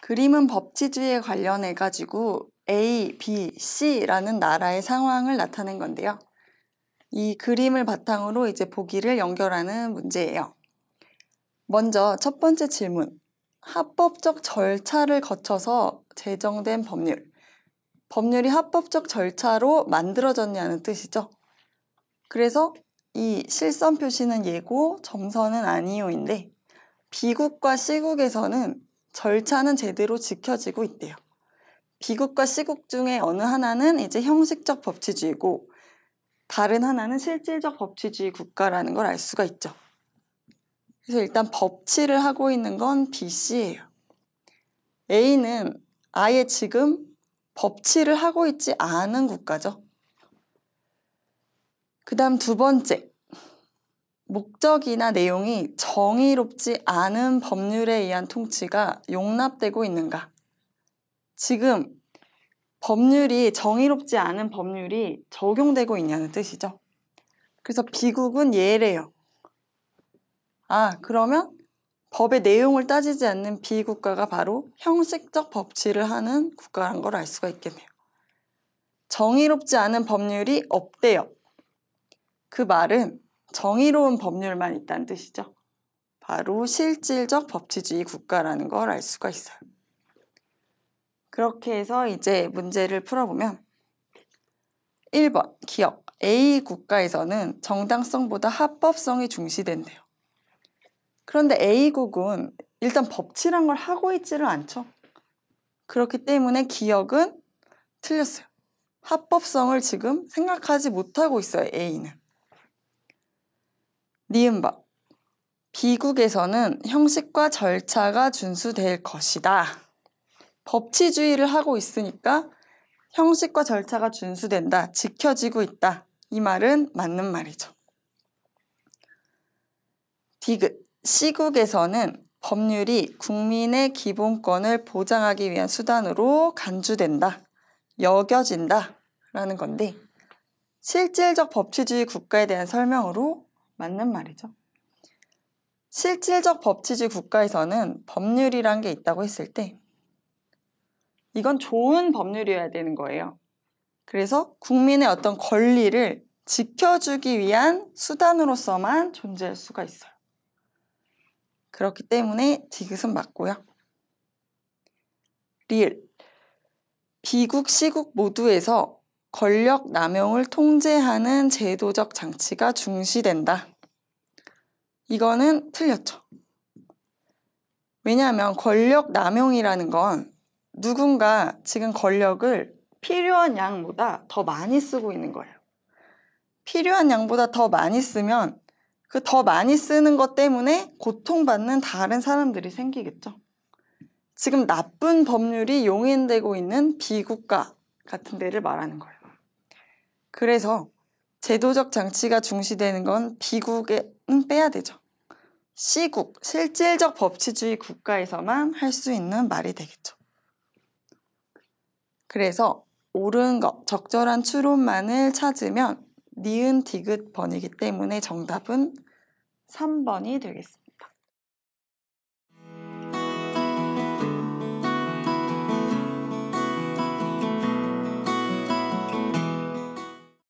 그림은 법치주의에 관련해 가지고 A, B, C라는 나라의 상황을 나타낸 건데요. 이 그림을 바탕으로 이제 보기를 연결하는 문제예요. 먼저 첫 번째 질문. 합법적 절차를 거쳐서 제정된 법률. 법률이 합법적 절차로 만들어졌냐는 뜻이죠. 그래서 이 실선 표시는 예고, 정서는 아니오인데, 비국과시국에서는 절차는 제대로 지켜지고 있대요. 비국과 시국 중에 어느 하나는 이제 형식적 법치주의고 다른 하나는 실질적 법치주의 국가라는 걸 알 수가 있죠. 그래서 일단 법치를 하고 있는 건 B 씨예요. A는 아예 지금 법치를 하고 있지 않은 국가죠. 그 다음 두 번째. 목적이나 내용이 정의롭지 않은 법률에 의한 통치가 용납되고 있는가? 지금 법률이 정의롭지 않은 법률이 적용되고 있냐는 뜻이죠. 그래서 비국은 예래요. 아, 그러면 법의 내용을 따지지 않는 비국가가 바로 형식적 법치를 하는 국가란 걸 알 수가 있겠네요. 정의롭지 않은 법률이 없대요. 그 말은 정의로운 법률만 있다는 뜻이죠. 바로 실질적 법치주의 국가라는 걸 알 수가 있어요. 그렇게 해서 이제 문제를 풀어보면 1번 기업 A 국가에서는 정당성보다 합법성이 중시된대요. 그런데 A국은 일단 법치란 걸 하고 있지를 않죠. 그렇기 때문에 기억은 틀렸어요. 합법성을 지금 생각하지 못하고 있어요, A는. 니은바 네 비국에서는 형식과 절차가 준수될 것이다. 법치주의를 하고 있으니까 형식과 절차가 준수된다, 지켜지고 있다. 이 말은 맞는 말이죠. 디귿. 시국에서는 법률이 국민의 기본권을 보장하기 위한 수단으로 간주된다, 여겨진다 라는 건데 실질적 법치주의 국가에 대한 설명으로 맞는 말이죠. 실질적 법치주의 국가에서는 법률이란 게 있다고 했을 때 이건 좋은 법률이어야 되는 거예요. 그래서 국민의 어떤 권리를 지켜주기 위한 수단으로서만 존재할 수가 있어요. 그렇기 때문에 디귿은 맞고요. 리을. 비국, 시국 모두에서 권력 남용을 통제하는 제도적 장치가 중시된다. 이거는 틀렸죠. 왜냐하면 권력 남용이라는 건 누군가 지금 권력을 필요한 양보다 더 많이 쓰고 있는 거예요. 필요한 양보다 더 많이 쓰면 그 더 많이 쓰는 것 때문에 고통받는 다른 사람들이 생기겠죠. 지금 나쁜 법률이 용인되고 있는 비국가 같은 데를 말하는 거예요. 그래서 제도적 장치가 중시되는 건 비국은 음, 빼야 되죠. 시국, 실질적 법치주의 국가에서만 할 수 있는 말이 되겠죠. 그래서 옳은 것, 적절한 추론만을 찾으면 니은 디귿 번이기 때문에 정답은 3번이 되겠습니다.